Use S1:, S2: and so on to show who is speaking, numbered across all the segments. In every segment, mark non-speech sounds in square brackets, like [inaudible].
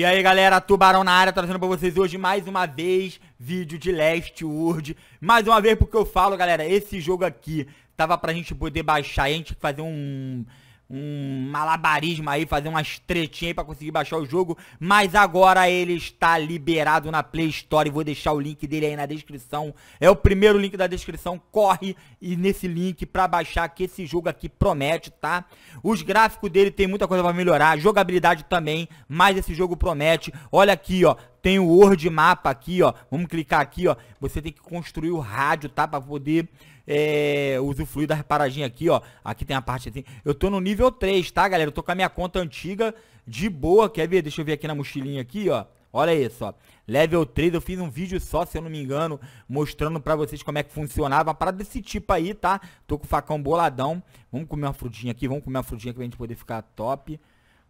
S1: E aí galera, Tubarão na área, trazendo pra vocês hoje mais uma vez vídeo de Last Word Mais uma vez porque eu falo galera, esse jogo aqui tava pra gente poder baixar e a gente fazer um um malabarismo aí, fazer umas tretinhas aí pra conseguir baixar o jogo. Mas agora ele está liberado na Play Store. Vou deixar o link dele aí na descrição. É o primeiro link da descrição. Corre e nesse link pra baixar que esse jogo aqui promete, tá? Os gráficos dele tem muita coisa pra melhorar. Jogabilidade também. Mas esse jogo promete. Olha aqui, ó tem o Word Mapa aqui, ó. Vamos clicar aqui, ó. Você tem que construir o rádio, tá? Pra poder é, usufruir da reparadinha aqui, ó. Aqui tem a parte. Tem, eu tô no nível 3, tá, galera? Eu tô com a minha conta antiga de boa. Quer ver? Deixa eu ver aqui na mochilinha aqui, ó. Olha isso, ó. Level 3, eu fiz um vídeo só, se eu não me engano, mostrando pra vocês como é que funcionava. Uma parada desse tipo aí, tá? Tô com o facão boladão. Vamos comer uma frutinha aqui, vamos comer uma frutinha aqui pra gente poder ficar top.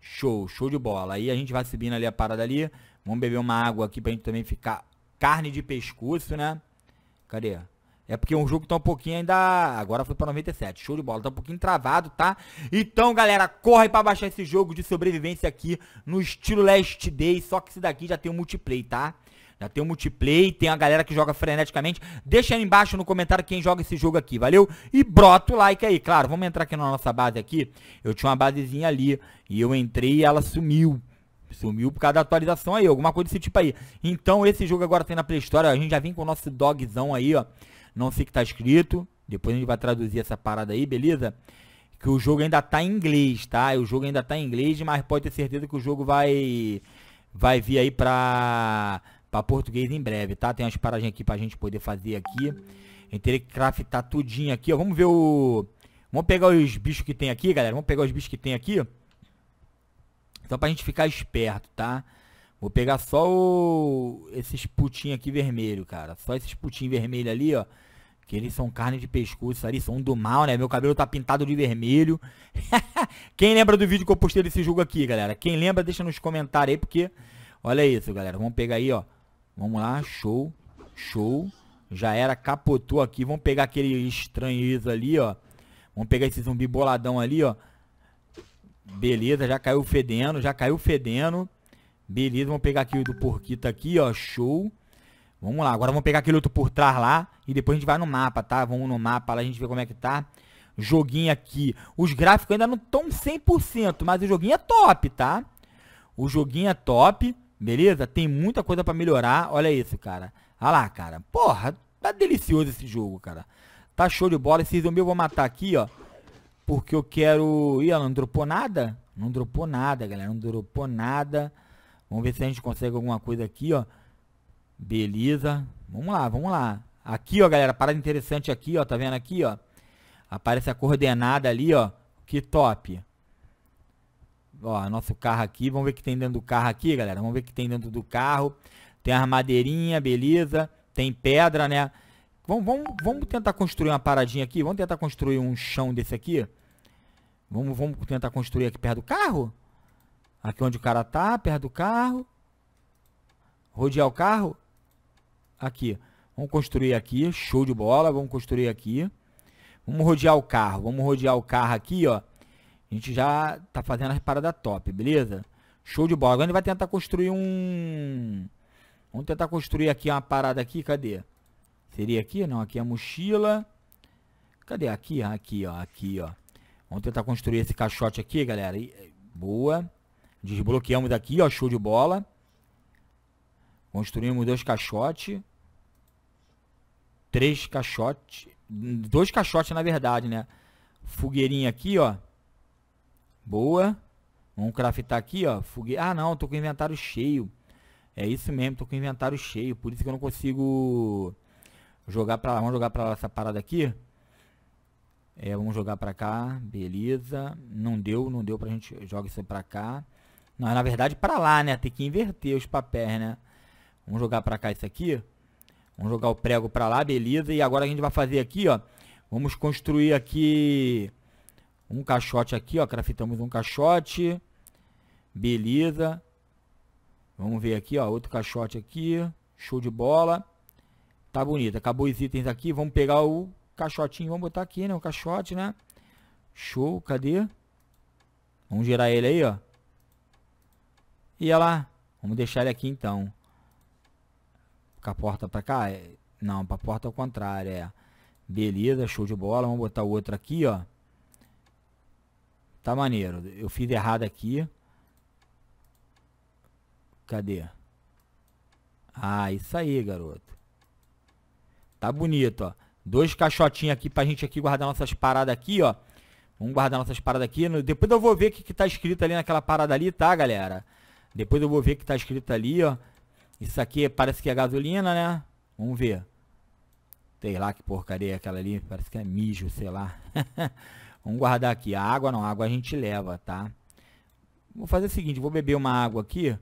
S1: Show, show de bola. Aí a gente vai subindo ali a parada ali. Vamos beber uma água aqui pra gente também ficar carne de pescoço, né? Cadê? É porque um jogo tá um pouquinho ainda. Agora foi pra 97. Show de bola. Tá um pouquinho travado, tá? Então, galera, corre pra baixar esse jogo de sobrevivência aqui no estilo Last Day. Só que esse daqui já tem um multiplayer, tá? Já tem o um multiplayer, tem a galera que joga freneticamente. Deixa aí embaixo no comentário quem joga esse jogo aqui, valeu? E brota o like aí, claro. Vamos entrar aqui na nossa base aqui. Eu tinha uma basezinha ali e eu entrei e ela sumiu. Sumiu por causa da atualização aí, alguma coisa desse tipo aí. Então esse jogo agora tem na Play Store, ó, a gente já vem com o nosso dogzão aí, ó não sei o que está escrito. Depois a gente vai traduzir essa parada aí, beleza? Que o jogo ainda tá em inglês, tá? O jogo ainda tá em inglês, mas pode ter certeza que o jogo vai vai vir aí pra, pra português em breve, tá? Tem umas paragens aqui pra gente poder fazer aqui. A gente teria que craftar tudinho aqui, ó. Vamos ver o... Vamos pegar os bichos que tem aqui, galera. Vamos pegar os bichos que tem aqui. Então pra gente ficar esperto, tá? Vou pegar só o... esses putinhos aqui vermelho, cara. Só esses putinhos vermelho ali, ó. Que eles são carne de pescoço ali, são do mal, né? Meu cabelo tá pintado de vermelho. [laughs] Quem lembra do vídeo que eu postei desse jogo aqui, galera? Quem lembra, deixa nos comentários aí, porque... Olha isso, galera. Vamos pegar aí, ó. Vamos lá, show, show. Já era, capotou aqui. Vamos pegar aquele estranheza ali, ó. Vamos pegar esse zumbi boladão ali, ó. Beleza, já caiu fedendo, já caiu fedendo. Beleza, vamos pegar aqui o do porquito aqui, ó. Show. Vamos lá, agora vamos pegar aquele outro por trás lá e depois a gente vai no mapa, tá? Vamos no mapa lá, a gente vê como é que tá. Joguinho aqui. Os gráficos ainda não estão 100%, mas o joguinho é top, tá? O joguinho é top, beleza? Tem muita coisa pra melhorar, olha isso, cara. Olha lá, cara. Porra, tá delicioso esse jogo, cara. Tá show de bola. Esse zumbi eu vou matar aqui, ó. Porque eu quero... Ih, ela não dropou nada? Não dropou nada, galera. Não dropou nada. Vamos ver se a gente consegue alguma coisa aqui, ó. Beleza. Vamos lá, vamos lá. Aqui, ó, galera, parada interessante aqui, ó, tá vendo aqui, ó? Aparece a coordenada ali, ó. Que top. Ó, nosso carro aqui, vamos ver o que tem dentro do carro aqui, galera. Vamos ver o que tem dentro do carro. Tem a madeirinha, beleza. Tem pedra, né? Vamos, vamos, vamos tentar construir uma paradinha aqui. Vamos tentar construir um chão desse aqui. Vamos, vamos tentar construir aqui perto do carro. Aqui onde o cara tá, perto do carro. Rodear o carro aqui. Vamos construir aqui, show de bola, vamos construir aqui. Vamos rodear o carro, vamos rodear o carro aqui, ó. A gente já tá fazendo a reparada top, beleza? Show de bola. Agora a gente vai tentar construir um... Vamos tentar construir aqui uma parada aqui, cadê? Seria aqui? Não, aqui é a mochila. Cadê? Aqui, aqui, ó, aqui, ó. Vamos tentar construir esse caixote aqui, galera. Eh, boa. Desbloqueamos aqui, ó, show de bola. Construímos dois caixotes três caixotes, dois caixotes na verdade, né? Fogueirinha aqui, ó. Boa. Vamos craftar aqui, ó. Fogue... Ah, não, tô com inventário cheio. É isso mesmo, tô com inventário cheio. Por isso que eu não consigo jogar pra lá. Vamos jogar pra lá essa parada aqui. É, vamos jogar pra cá. Beleza. Não deu, não deu pra gente... jogar isso pra cá. Não, é, na verdade pra lá, né? Tem que inverter os papéis, né? Vamos jogar pra cá isso aqui. Vamos jogar o prego para lá, beleza. E agora a gente vai fazer aqui, ó. Vamos construir aqui um caixote aqui, ó. Craftamos um caixote. Beleza. Vamos ver aqui, ó. Outro caixote aqui. Show de bola. Tá bonito. Acabou os itens aqui. Vamos pegar o caixotinho. Vamos botar aqui, né? O caixote, né? Show. Cadê? Vamos gerar ele aí, ó. E olha lá. Vamos deixar ele aqui, então com a porta pra cá? não, é, não, pra porta ao contrário, é. Beleza, show de bola. Vamos botar o outro aqui, ó. Tá maneiro. Eu fiz errado aqui. Cadê? Ah, isso aí, garoto. Tá bonito, ó. Dois caixotinhos aqui pra gente aqui guardar nossas paradas aqui, ó. Vamos guardar nossas paradas aqui. Depois eu vou ver o que, que tá escrito ali naquela parada ali, tá, galera? Depois eu vou ver o que tá escrito ali, ó. Isso aqui parece que é gasolina, né? Vamos ver. Sei lá que porcaria é aquela ali. Parece que é mijo, sei lá. [laughs] Vamos guardar aqui. A água não, a água a gente leva, tá? Vou fazer o seguinte, vou beber uma água aqui.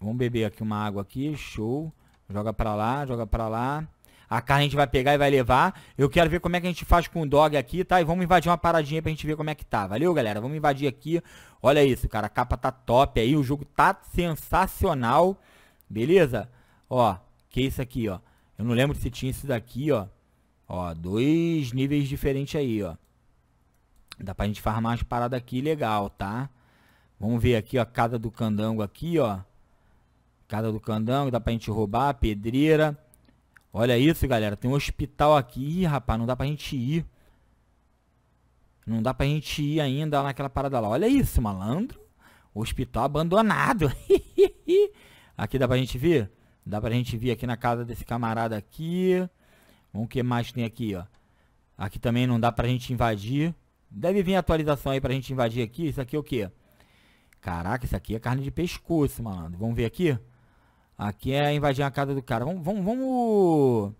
S1: Vamos beber aqui uma água aqui, show. Joga pra lá, joga pra lá. A carne a gente vai pegar e vai levar. Eu quero ver como é que a gente faz com o dog aqui, tá? E vamos invadir uma paradinha pra gente ver como é que tá. Valeu, galera? Vamos invadir aqui. Olha isso, cara. A capa tá top aí. O jogo tá sensacional. Beleza? Ó, que é isso aqui, ó. Eu não lembro se tinha isso daqui, ó. Ó, dois níveis diferentes aí, ó. Dá pra gente farmar as paradas aqui legal, tá? Vamos ver aqui, ó. Casa do candango aqui, ó. Casa do candango, dá pra gente roubar. Pedreira. Olha isso, galera. Tem um hospital aqui. Ih, rapaz, não dá pra gente ir. Não dá pra gente ir ainda lá naquela parada lá. Olha isso, malandro. Hospital abandonado. [laughs] aqui dá pra gente vir? Dá pra gente vir aqui na casa desse camarada aqui. Vamos o que mais tem aqui, ó. Aqui também não dá pra gente invadir. Deve vir atualização aí pra gente invadir aqui. Isso aqui é o quê? Caraca, isso aqui é carne de pescoço, malandro. Vamos ver aqui? Aqui é invadir a casa do cara. Vamos, vamos, vamos...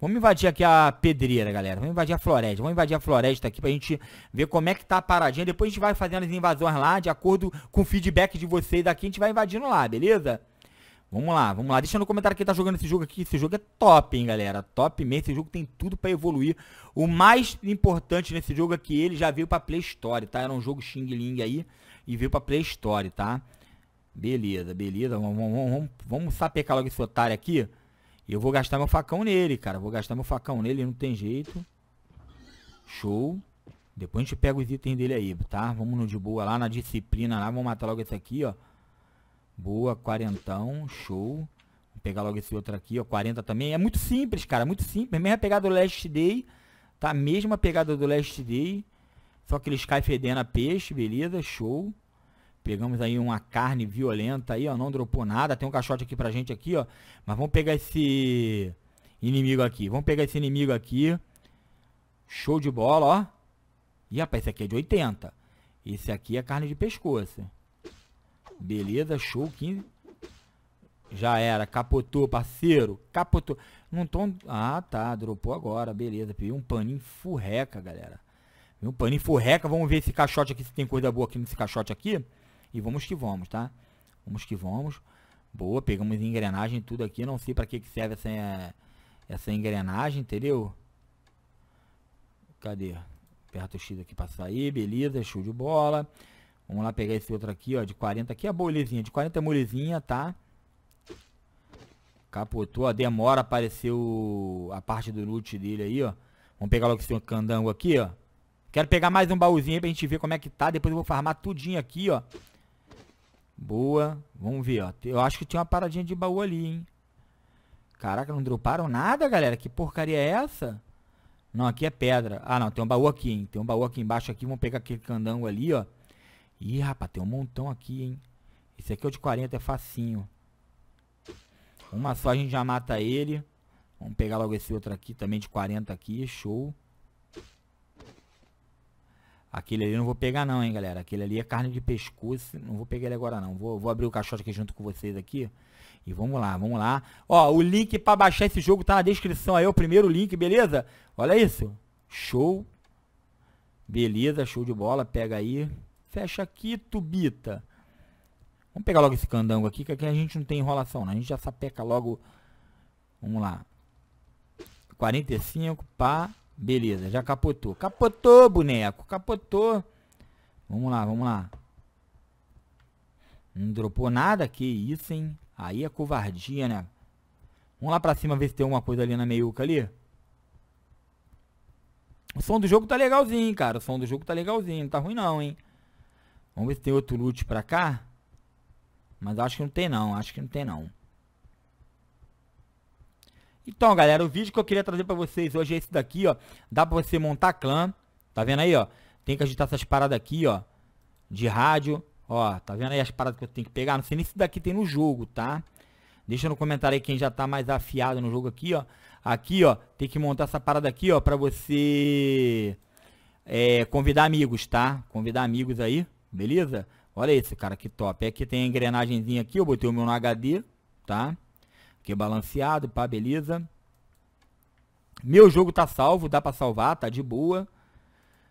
S1: Vamos invadir aqui a pedreira, galera. Vamos invadir a floresta. Vamos invadir a floresta aqui pra gente ver como é que tá a paradinha. Depois a gente vai fazendo as invasões lá, de acordo com o feedback de vocês aqui, a gente vai invadindo lá, beleza? Vamos lá, vamos lá. Deixa no comentário quem tá jogando esse jogo aqui. Esse jogo é top, hein, galera. Top mesmo. Esse jogo tem tudo pra evoluir. O mais importante nesse jogo é que ele já veio pra Play Store, tá? Era um jogo Xing Ling aí e veio pra Play Store, tá? Beleza, beleza. Vamos, vamos, vamos, vamos sapecar logo esse otário aqui. E eu vou gastar meu facão nele, cara. Vou gastar meu facão nele, não tem jeito. Show. Depois a gente pega os itens dele aí, tá? Vamos no de boa lá, na disciplina lá. Vamos matar logo esse aqui, ó. Boa, quarentão. Show. Vou pegar logo esse outro aqui, ó. 40 também. É muito simples, cara. Muito simples. Mesma pegada do Last Day. Tá? Mesma pegada do Last Day. Só que eles caem fedendo a peixe, beleza? Show. Pegamos aí uma carne violenta aí, ó. Não dropou nada. Tem um caixote aqui pra gente aqui, ó. Mas vamos pegar esse inimigo aqui. Vamos pegar esse inimigo aqui. Show de bola, ó. Ih, rapaz, esse aqui é de 80. Esse aqui é carne de pescoço. Beleza, show, 15. Já era, capotou, parceiro. Capotou. Não tô... Ah, tá, dropou agora, beleza. Peguei um paninho furreca, galera. Um paninho furreca. Vamos ver esse caixote aqui, se tem coisa boa aqui nesse caixote aqui. E vamos que vamos, tá? Vamos que vamos. Boa, pegamos engrenagem tudo aqui. Não sei para que, que serve essa, essa engrenagem, entendeu? Cadê? Aperta o X aqui pra sair. Beleza, show de bola. Vamos lá pegar esse outro aqui, ó. De 40 aqui é bolizinha De 40 é molezinha, tá? Capotou, ó. Demora apareceu a parte do loot dele aí, ó. Vamos pegar logo esse candango aqui, ó. Quero pegar mais um baúzinho aí pra gente ver como é que tá. Depois eu vou farmar tudinho aqui, ó. Boa. Vamos ver, ó. Eu acho que tinha uma paradinha de baú ali, hein? Caraca, não droparam nada, galera. Que porcaria é essa? Não, aqui é pedra. Ah, não. Tem um baú aqui, hein? Tem um baú aqui embaixo aqui. Vamos pegar aquele candango ali, ó. Ih, rapaz, tem um montão aqui, hein? Esse aqui é o de 40, é facinho. Uma só a gente já mata ele. Vamos pegar logo esse outro aqui também de 40 aqui. Show. Aquele ali eu não vou pegar não, hein, galera. Aquele ali é carne de pescoço. Não vou pegar ele agora não. Vou, vou abrir o caixote aqui junto com vocês aqui. E vamos lá, vamos lá. Ó, o link para baixar esse jogo tá na descrição aí, o primeiro link, beleza? Olha isso. Show. Beleza, show de bola. Pega aí. Fecha aqui, tubita. Vamos pegar logo esse candango aqui, que aqui a gente não tem enrolação, né? A gente já sapeca logo. Vamos lá. 45, pá. Beleza, já capotou. Capotou, boneco. Capotou. Vamos lá, vamos lá. Não dropou nada? Que isso, hein? Aí é covardia, né? Vamos lá pra cima ver se tem alguma coisa ali na meiuca ali. O som do jogo tá legalzinho, cara. O som do jogo tá legalzinho. Não tá ruim não, hein? Vamos ver se tem outro loot pra cá. Mas acho que não tem não. Acho que não tem não. Então, galera, o vídeo que eu queria trazer para vocês hoje é esse daqui, ó. Dá para você montar clã, tá vendo aí, ó? Tem que ajustar essas paradas aqui, ó, de rádio, ó. Tá vendo aí as paradas que eu tenho que pegar? Não sei nem se daqui tem no jogo, tá? Deixa no comentário aí quem já tá mais afiado no jogo aqui, ó. Aqui, ó, tem que montar essa parada aqui, ó, para você é, convidar amigos, tá? Convidar amigos aí, beleza? Olha esse cara, que top. Aqui tem a engrenagemzinha aqui, eu botei o meu no HD, Tá? Que balanceado, pá, beleza. Meu jogo tá salvo, dá pra salvar, tá de boa.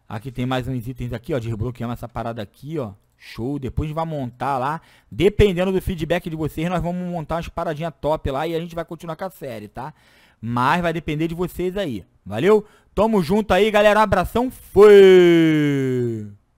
S1: Aqui tem mais uns itens aqui, ó. desbloqueando essa parada aqui, ó. Show. Depois a gente vai montar lá. Dependendo do feedback de vocês, nós vamos montar umas paradinhas top lá e a gente vai continuar com a série, tá? Mas vai depender de vocês aí. Valeu? Tamo junto aí, galera. Abração. Fui!